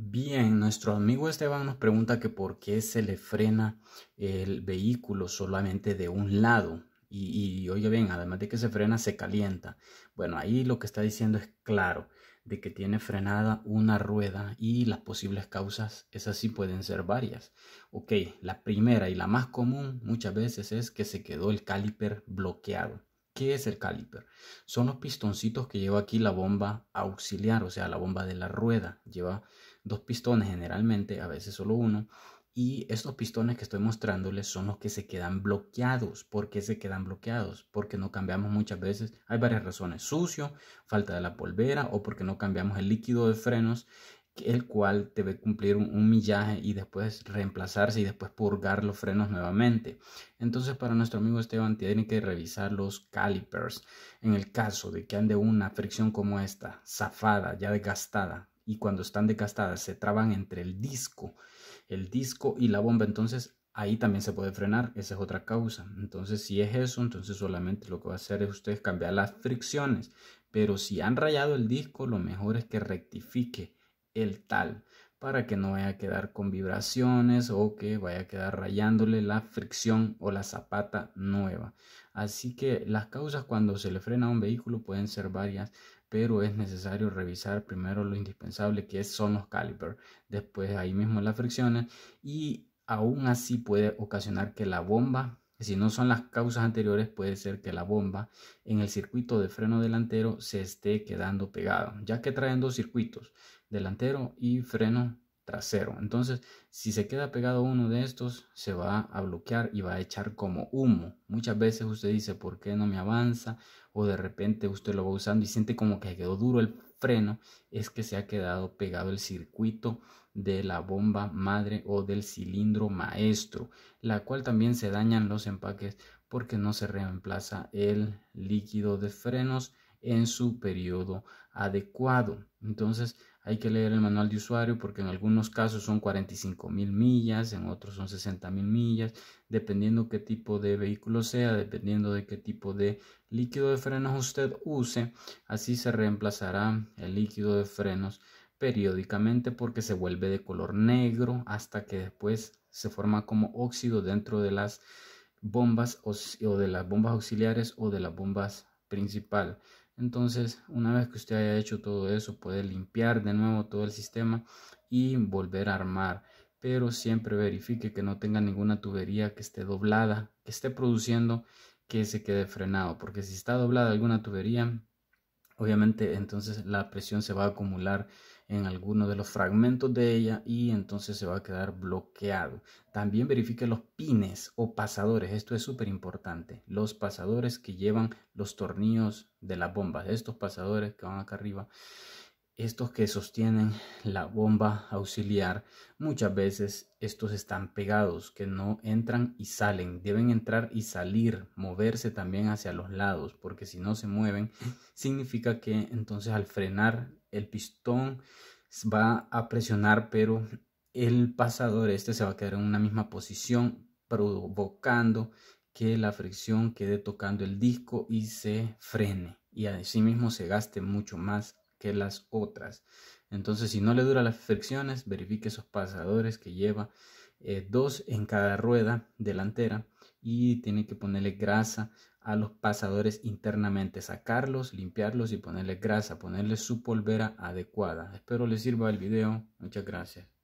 Bien, nuestro amigo Esteban nos pregunta que por qué se le frena el vehículo solamente de un lado. Y, oye bien, además de que se frena, se calienta. Bueno, ahí lo que está diciendo es claro, de que tiene frenada una rueda y las posibles causas, esas sí pueden ser varias. Ok, la primera y la más común muchas veces es que se quedó el caliper bloqueado. ¿Qué es el caliper? Son los pistoncitos que lleva aquí la bomba auxiliar, o sea, la bomba de la rueda. Lleva dos pistones generalmente, a veces solo uno. Y estos pistones que estoy mostrándoles son los que se quedan bloqueados. ¿Por qué se quedan bloqueados? Porque no cambiamos muchas veces. Hay varias razones. Sucio, falta de la polvera o porque no cambiamos el líquido de frenos el cual debe cumplir un, millaje y después reemplazarse y después purgar los frenos nuevamente. Entonces para nuestro amigo Esteban tiene que revisar los calipers en el caso de que ande una fricción como esta, zafada, ya desgastada, y cuando están decastadas se traban entre el disco, el disco y la bomba, entonces ahí también se puede frenar, esa es otra causa. Entonces si es eso, entonces solamente lo que va a hacer es usted cambiar las fricciones, pero si han rayado el disco, lo mejor es que rectifique el tal para que no vaya a quedar con vibraciones o que vaya a quedar rayándole la fricción o la zapata nueva. Así que las causas cuando se le frena a un vehículo pueden ser varias, pero es necesario revisar primero lo indispensable que son los caliper, después ahí mismo las fricciones y aún así puede ocasionar que la bomba si no son las causas anteriores, puede ser que la bomba en el circuito de freno delantero se esté quedando pegada, ya que traen dos circuitos, delantero y freno trasero. Entonces, si se queda pegado uno de estos, se va a bloquear y va a echar como humo. Muchas veces usted dice, ¿por qué no me avanza? O de repente usted lo va usando y siente como que quedó duro el freno, es que se ha quedado pegado el circuito de la bomba madre o del cilindro maestro, la cual también se dañan los empaques porque no se reemplaza el líquido de frenos en su periodo adecuado. Entonces, hay que leer el manual de usuario porque en algunos casos son 45 mil millas, en otros son 60 mil millas, dependiendo qué tipo de vehículo sea, dependiendo de qué tipo de líquido de frenos usted use. Así se reemplazará el líquido de frenos periódicamente porque se vuelve de color negro hasta que después se forma como óxido dentro de las bombas o de las bombas auxiliares o de las bombas principal. Entonces, una vez que usted haya hecho todo eso, puede limpiar de nuevo todo el sistema y volver a armar. Pero siempre verifique que no tenga ninguna tubería que esté doblada, que esté produciendo que se quede frenado, porque si está doblada alguna tubería, obviamente entonces la presión se va a acumular en alguno de los fragmentos de ella y entonces se va a quedar bloqueado. También verifique los pines o pasadores, esto es súper importante, los pasadores que llevan los tornillos de las bombas, estos pasadores que van acá arriba estos que sostienen la bomba auxiliar, muchas veces estos están pegados, que no entran y salen, deben entrar y salir, moverse también hacia los lados, porque si no se mueven, significa que entonces al frenar el pistón va a presionar, pero el pasador este se va a quedar en una misma posición, provocando que la fricción quede tocando el disco y se frene y mismo se gaste mucho más que las otras. Entonces, si no le dura las fricciones, verifique esos pasadores que lleva eh, dos en cada rueda delantera y tiene que ponerle grasa a los pasadores internamente, sacarlos, limpiarlos y ponerle grasa, ponerle su polvera adecuada. Espero les sirva el video. Muchas gracias.